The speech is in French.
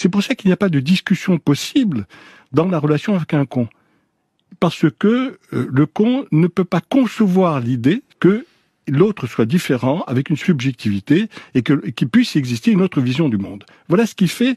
C'est pour ça qu'il n'y a pas de discussion possible dans la relation avec un con. Parce que euh, le con ne peut pas concevoir l'idée que l'autre soit différent avec une subjectivité et qu'il puisse exister une autre vision du monde. Voilà ce qui fait